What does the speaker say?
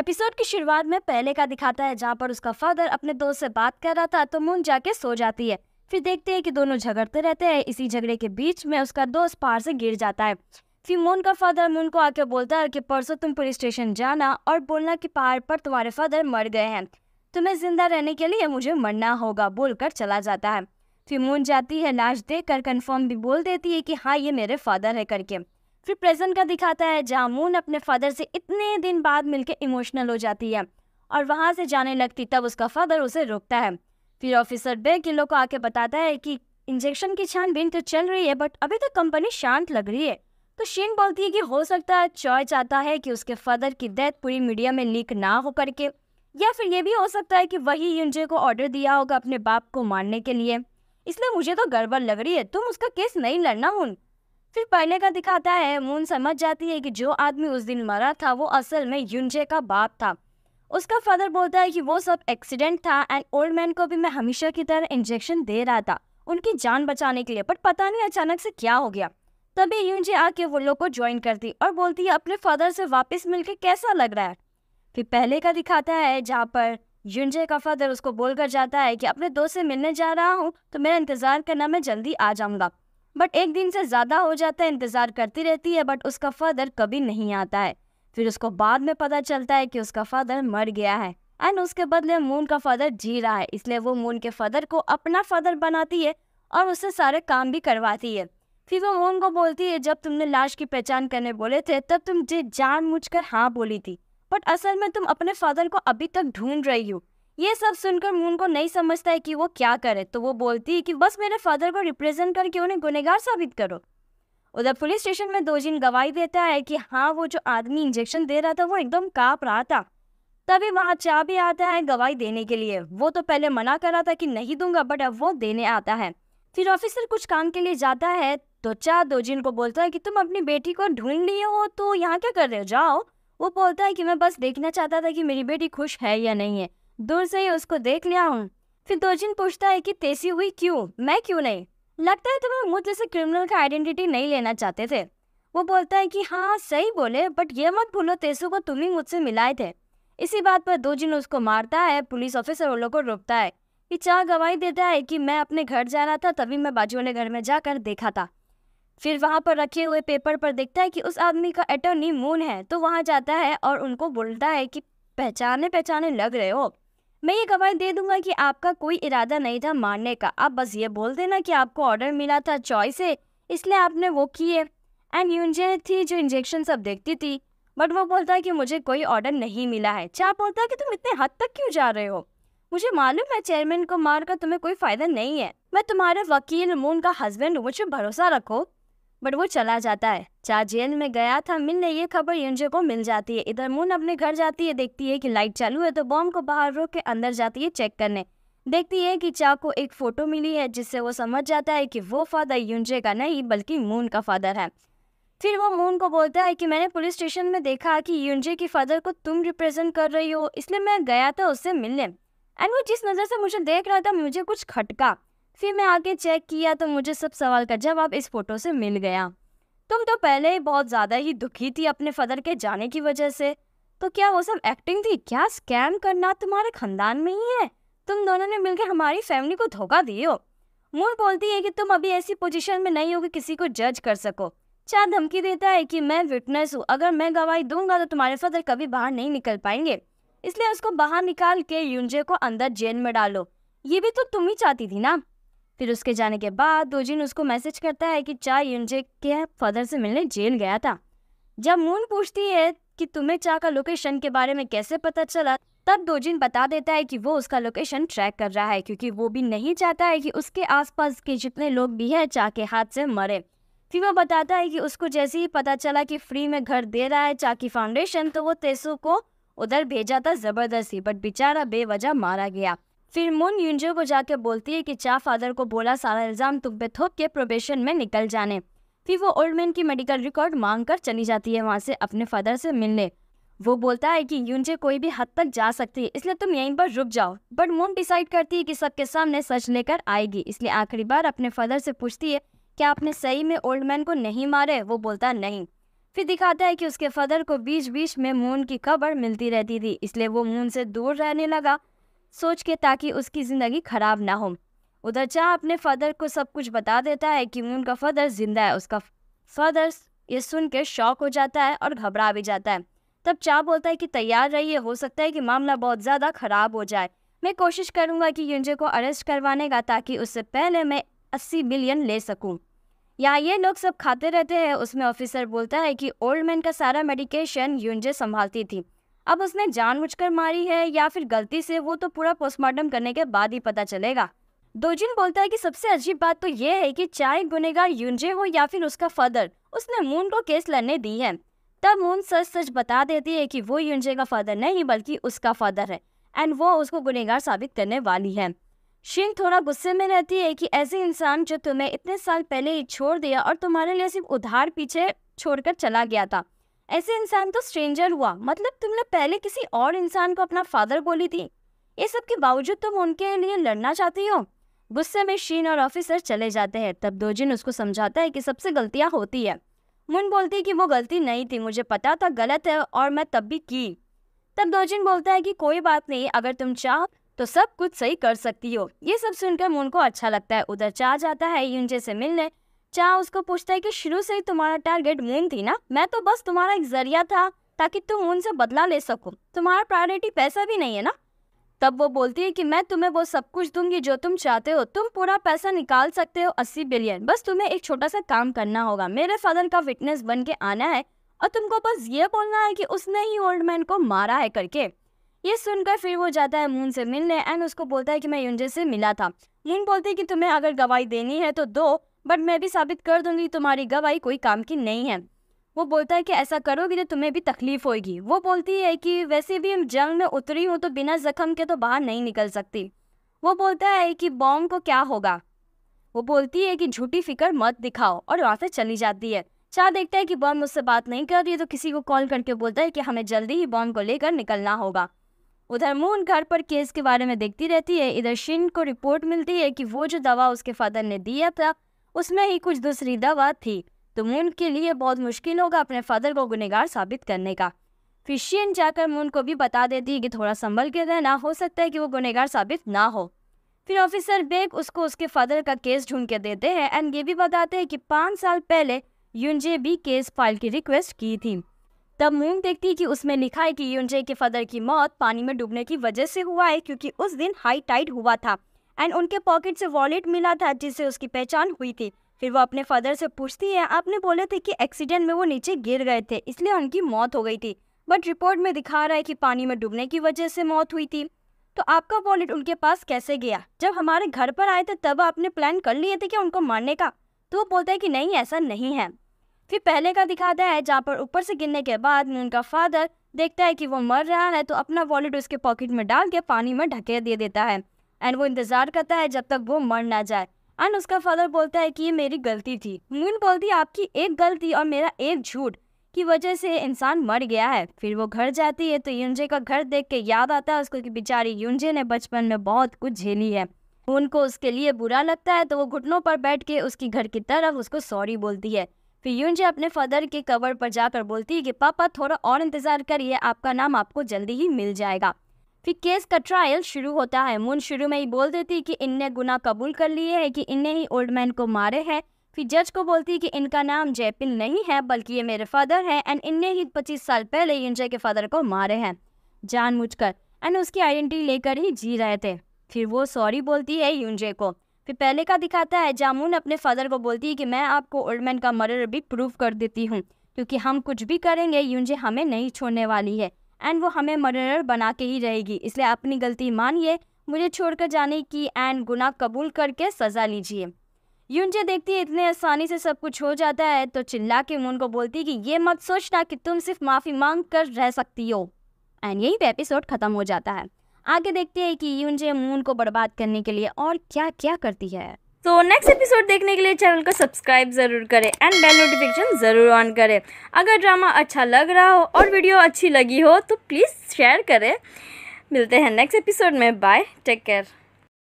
episode की शुरुआत में पहले का दिखाता है जहाँ पर उसका फादर अपने दोस्त से बात कर रहा था तो मून जाके सो जाती है फिर देखते हैं कि दोनों झगड़ते रहते हैं इसी झगड़े के बीच में उसका दोस्त पहाड़ से गिर जाता है फिर मून का फादर मून को आके बोलता है कि परसों तुम पुलिस स्टेशन जाना और बोलना कि पहाड़ पर तुम्हारे फादर मर गए हैं तुम्हें जिंदा रहने के लिए मुझे मरना होगा बोलकर चला जाता है फिर मून जाती है लाश देख कर कन्फर्म भी बोल देती है कि हाँ ये मेरे फादर है करके फिर प्रेजेंट का दिखाता है जामुन अपने फादर से इतने दिन बाद मिलकर इमोशनल हो जाती है और वहाँ से जाने लगती तब उसका फादर उसे रोकता है फिर ऑफिसर बे किलो को आके बताता है कि इंजेक्शन की छानबीन तो चल रही है बट अभी तक तो कंपनी शांत लग रही है तो शीन बोलती है कि हो सकता है चॉय चाहता है कि उसके फादर की डेथ पूरी मीडिया में लीक ना हो करके या फिर ये भी हो सकता है कि वही युंजे को ऑर्डर दिया होगा अपने बाप को मारने के लिए इसलिए मुझे तो गड़बड़ लग रही है तुम उसका केस नहीं लड़ना हूँ फिर पहले का दिखाता है मून समझ जाती है कि जो आदमी उस दिन मरा था वो असल में युनजे का बाप था उसका फादर बोलता है कि वो सब एक्सीडेंट था एंड ओल्ड मैन को भी मैं हमेशा की तरह इंजेक्शन दे रहा था उनकी जान बचाने के लिए बट पता नहीं अचानक से क्या हो गया तभी युनजे आके वो लोग को ज्वाइन करती और बोलती है अपने फादर से वापस मिलकर कैसा लग रहा है फिर पहले का दिखाता है जहाँ पर युनजे का फादर उसको बोलकर जाता है कि अपने दोस्त से मिलने जा रहा हूँ तो मेरा इंतज़ार करना मैं जल्दी आ जाऊँगा बट एक दिन से ज़्यादा हो जाता है इंतज़ार करती रहती है बट उसका फादर कभी नहीं आता है फिर उसको बाद में पता चलता है कि उसका फादर मर गया है एंड उसके बदले मून का फादर जी रहा है इसलिए वो मून के फादर को अपना फादर बनाती है और उससे सारे काम भी करवाती है फिर वो मून को बोलती है जब तुमने लाश की पहचान करने बोले थे तब तुम जे जान मुझ कर हाँ बोली थी बट असल में तुम अपने फादर को अभी तक ढूंढ रही हो ये सब सुनकर मून को नहीं समझता है कि वो क्या करे तो वो बोलती है कि बस मेरे फादर को रिप्रेजेंट करके उन्हें गुनेगार साबित करो उधर पुलिस स्टेशन में दो जिन गवाही देता है कि हाँ वो जो आदमी इंजेक्शन दे रहा था वो एकदम काँप रहा था तभी वहाँ चा भी आता है गवाही देने के लिए वो तो पहले मना कर रहा था कि नहीं दूंगा बट अब वो देने आता है फिर ऑफिसर कुछ काम के लिए जाता है तो चा जिन को बोलता है कि तुम अपनी बेटी को ढूंढ लिए हो तो यहाँ क्या कर रहे हो जाओ वो बोलता है कि मैं बस देखना चाहता था कि मेरी बेटी खुश है या नहीं है दूर से ही उसको देख लिया हूँ फिर दो जिन पूछता है कि तेजी हुई क्यों मैं क्यों नहीं लगता है तुम्हें तो मुझ जैसे क्रिमिनल का आइडेंटिटी नहीं लेना चाहते थे वो बोलता है कि हाँ सही बोले बट ये मत भूलो तेसु को तुम ही मुझसे मिलाए थे इसी बात पर दो जिन उसको मारता है पुलिस ऑफिसर उन लोगों को रोकता है कि चाह गवाही देता है कि मैं अपने घर जा रहा था तभी मैं बाजू वाले घर में जाकर देखा था फिर वहाँ पर रखे हुए पेपर पर देखता है कि उस आदमी का अटोर्नी मून है तो वहाँ जाता है और उनको बोलता है कि पहचाने पहचाने लग रहे हो मैं ये गवाही दे दूंगा कि आपका कोई इरादा नहीं था मारने का आप बस ये बोल देना कि आपको ऑर्डर मिला था चॉइस है इसलिए आपने वो किए एंड यूनजे थी जो इंजेक्शन सब देखती थी बट वो बोलता कि मुझे कोई ऑर्डर नहीं मिला है चार बोलता कि तुम इतने हद तक क्यों जा रहे हो मुझे मालूम है चेयरमैन को मार कर तुम्हें कोई फायदा नहीं है मैं तुम्हारे वकील मून का हस्बैंड मुझे भरोसा रखो बट वो चला जाता है चा जेल में गया था मिलने ये खबर युंजे को मिल जाती है इधर मून अपने घर जाती है देखती है कि लाइट चालू है तो बॉम्ब को बाहर रोक के अंदर जाती है चेक करने देखती है कि चा को एक फ़ोटो मिली है जिससे वो समझ जाता है कि वो फादर यूंजे का नहीं बल्कि मून का फादर है फिर वो मून को बोलता है कि मैंने पुलिस स्टेशन में देखा कि यूंजे की फादर को तुम रिप्रेजेंट कर रही हो इसलिए मैं गया था उससे मिलने एंड वो जिस नज़र से मुझे देख रहा था मुझे कुछ खटका फिर मैं आके चेक किया तो मुझे सब सवाल का जवाब इस फोटो से मिल गया तुम तो पहले ही बहुत ज़्यादा ही दुखी थी अपने फदर के जाने की वजह से तो क्या वो सब एक्टिंग थी क्या स्कैम करना तुम्हारे खानदान में ही है तुम दोनों ने मिलकर हमारी फैमिली को धोखा दिए हो मुंह बोलती है कि तुम अभी ऐसी पोजीशन में नहीं हो कि किसी को जज कर सको चार धमकी देता है कि मैं विटनेस हूँ अगर मैं गवाही दूंगा तो तुम्हारे फदर कभी बाहर नहीं निकल पाएंगे इसलिए उसको बाहर निकाल के युजे को अंदर जेल में डालो ये भी तो तुम ही चाहती थी ना फिर उसके जाने के बाद दोजिन उसको मैसेज करता है कि चा यूनजे के फादर से मिलने जेल गया था जब मून पूछती है कि तुम्हें चा का लोकेशन के बारे में कैसे पता चला तब दोजिन बता देता है कि वो उसका लोकेशन ट्रैक कर रहा है क्योंकि वो भी नहीं चाहता है कि उसके आसपास के जितने लोग भी हैं चा के हाथ से मरे फिर वो बताता है कि उसको जैसे ही पता चला कि फ्री में घर दे रहा है चा की फाउंडेशन तो वो तेसु को उधर भेजा था ज़बरदस्ती बट बेचारा बेवजह मारा गया फिर मुन यूंजो को जाकर बोलती है कि चा फादर को बोला सारा इल्ज़ाम तुम पे थोप के प्रोबेशन में निकल जाने फिर वो ओल्ड मैन की मेडिकल रिकॉर्ड मांग कर चली जाती है वहाँ से अपने फादर से मिलने वो बोलता है कि यूंजे कोई भी हद तक जा सकती है इसलिए तुम यहीं पर रुक जाओ बट मुन डिसाइड करती है कि सबके सामने सच लेकर आएगी इसलिए आखिरी बार अपने फादर से पूछती है क्या आपने सही में ओल्ड मैन को नहीं मारे वो बोलता नहीं फिर दिखाता है कि उसके फादर को बीच बीच में मून की खबर मिलती रहती थी इसलिए वो मून से दूर रहने लगा सोच के ताकि उसकी ज़िंदगी ख़राब ना हो उधर चाह अपने फादर को सब कुछ बता देता है कि उनका फादर ज़िंदा है उसका फादर ये सुन के शौक हो जाता है और घबरा भी जाता है तब चाह बोलता है कि तैयार रहिए हो सकता है कि मामला बहुत ज़्यादा ख़राब हो जाए मैं कोशिश करूँगा कि युंजे को अरेस्ट करवाने का ताकि उससे पहले मैं अस्सी मिलियन ले सकूँ यहाँ ये लोग सब खाते रहते हैं उसमें ऑफिसर बोलता है कि ओल्ड मैन का सारा मेडिकेशन युंजे संभालती थी अब उसने जानबूझकर मारी है या फिर गलती से वो तो पूरा पोस्टमार्टम करने के बाद ही पता चलेगा दोजिन बोलता है कि सबसे अजीब बात तो यह है कि चाहे गुनेगार यूनजे हो या फिर उसका फादर उसने मून को केस लड़ने दी है तब मून सच सच बता देती है कि वो यूनजे का फादर नहीं बल्कि उसका फादर है एंड वो उसको गुनेगार साबित करने वाली है शिंग थोड़ा गुस्से में रहती है कि ऐसे इंसान जो तुम्हें इतने साल पहले ही छोड़ दिया और तुम्हारे लिए सिर्फ उधार पीछे छोड़कर चला गया था ऐसे इंसान तो स्ट्रेंजर हुआ मतलब तुमने पहले किसी और इंसान को अपना फादर बोली थी ये सब के बावजूद तुम उनके लिए लड़ना चाहती हो गुस्से में शीन और ऑफिसर चले जाते हैं तब दो जिन उसको समझाता है कि सबसे गलतियाँ होती है मुन बोलती है कि वो गलती नहीं थी मुझे पता था गलत है और मैं तब भी की तब दो जिन बोलता है कि कोई बात नहीं अगर तुम चाहो तो सब कुछ सही कर सकती हो ये सब सुनकर मुन को अच्छा लगता है उधर चाह जाता है यूनजे से मिलने बच्चा उसको पूछता है कि शुरू से ही तुम्हारा टारगेट मून थी ना मैं तो बस तुम्हारा एक जरिया था ताकि तुम उनसे बदला ले सको तुम्हारा प्रायोरिटी पैसा भी नहीं है ना तब वो बोलती है कि मैं तुम्हें वो सब कुछ दूंगी जो तुम चाहते हो तुम पूरा पैसा निकाल सकते हो अस्सी बिलियन बस तुम्हें एक छोटा सा काम करना होगा मेरे फादर का विटनेस बन के आना है और तुमको बस ये बोलना है कि उसने ही ओल्ड मैन को मारा है करके ये सुनकर फिर वो जाता है मून से मिलने एंड उसको बोलता है कि मैं युजे से मिला था मून बोलती है कि तुम्हें अगर गवाही देनी है तो दो बट मैं भी साबित कर दूंगी तुम्हारी गवाही कोई काम की नहीं है वो बोलता है कि ऐसा करोगी तो तुम्हें भी तकलीफ होगी वो बोलती है कि वैसे भी हम जंग में उतरी हूँ तो बिना जख्म के तो बाहर नहीं निकल सकती वो बोलता है कि बॉम्ब को क्या होगा वो बोलती है कि झूठी फिक्र मत दिखाओ और वहाँ से चली जाती है चाह देखता है कि बॉम मुझसे बात नहीं कर रही है तो किसी को कॉल करके बोलता है कि हमें जल्दी ही बॉम को लेकर निकलना होगा उधर मून घर पर केस के बारे में देखती रहती है इधर शिन को रिपोर्ट मिलती है कि वो जो दवा उसके फादर ने दिया था उसमें ही कुछ दूसरी दवा थी तो मून के लिए बहुत मुश्किल होगा अपने फादर को गुनेगार साबित करने का फिशियन जाकर मून को भी बता देती है कि थोड़ा संभल के रहना हो सकता है कि वो गुनेगार साबित ना हो फिर ऑफिसर बेग उसको उसके फादर का केस ढूंढ के देते हैं एंड ये भी बताते हैं कि पाँच साल पहले यूनजे भी केस फाइल की रिक्वेस्ट की थी तब मून देखती कि उसमें लिखा है कि यूनजे के फादर की मौत पानी में डूबने की वजह से हुआ है क्योंकि उस दिन हाई टाइड हुआ था एंड उनके पॉकेट से वॉलेट मिला था जिससे उसकी पहचान हुई थी फिर वो अपने फादर से पूछती है आपने बोले थे कि एक्सीडेंट में वो नीचे गिर गए थे इसलिए उनकी मौत हो गई थी बट रिपोर्ट में दिखा रहा है कि पानी में डूबने की वजह से मौत हुई थी तो आपका वॉलेट उनके पास कैसे गया जब हमारे घर पर आए थे तब आपने प्लान कर लिए थे कि उनको मारने का तो वो बोलता है कि नहीं ऐसा नहीं है फिर पहले का दिखाता है जहाँ पर ऊपर से गिरने के बाद उनका फादर देखता है कि वो मर रहा है तो अपना वॉलेट उसके पॉकेट में डाल के पानी में ढके दे देता है एंड वो इंतज़ार करता है जब तक वो मर ना जाए एंड उसका फादर बोलता है कि ये मेरी गलती थी मून बोलती आपकी एक गलती और मेरा एक झूठ की वजह से इंसान मर गया है फिर वो घर जाती है तो युंजे का घर देख के याद आता है उसको कि बेचारी युंजे ने बचपन में बहुत कुछ झेली है उनको उसके लिए बुरा लगता है तो वो घुटनों पर बैठ के उसकी घर की तरफ उसको सॉरी बोलती है फिर युंजे अपने फादर के कवर पर जाकर बोलती है कि पापा थोड़ा और इंतज़ार करिए आपका नाम आपको जल्दी ही मिल जाएगा फिर केस का ट्रायल शुरू होता है मुन शुरू में ही बोल देती कि इनने गुना कबूल कर लिए है कि इनने ही ओल्ड मैन को मारे हैं फिर जज को बोलती है कि इनका नाम जयपिल नहीं है बल्कि ये मेरे फादर हैं एंड इनने ही पच्चीस साल पहले इंजय के फादर को मारे हैं जानबूझकर एंड उसकी आइडेंटिटी लेकर ही जी रहे थे फिर वो सॉरी बोलती है यूंजे को फिर पहले का दिखाता है जामुन अपने फादर को बोलती है कि मैं आपको ओल्ड मैन का मर्डर भी प्रूव कर देती हूँ क्योंकि हम कुछ भी करेंगे यूंजे हमें नहीं छोड़ने वाली है एंड वो हमें मर्डर बना के ही रहेगी इसलिए अपनी गलती मानिए मुझे छोड़कर जाने की एंड गुना कबूल करके सज़ा लीजिए यूनजे देखती है इतने आसानी से सब कुछ हो जाता है तो चिल्ला के मून को बोलती है कि ये मत सोचना कि तुम सिर्फ माफ़ी मांग कर रह सकती हो एंड यही पे एपिसोड ख़त्म हो जाता है आगे देखते हैं कि यूनजे मून को बर्बाद करने के लिए और क्या क्या करती है तो नेक्स्ट एपिसोड देखने के लिए चैनल को सब्सक्राइब ज़रूर करें एंड बेल नोटिफिकेशन ज़रूर ऑन करें अगर ड्रामा अच्छा लग रहा हो और वीडियो अच्छी लगी हो तो प्लीज़ शेयर करें मिलते हैं नेक्स्ट एपिसोड में बाय टेक केयर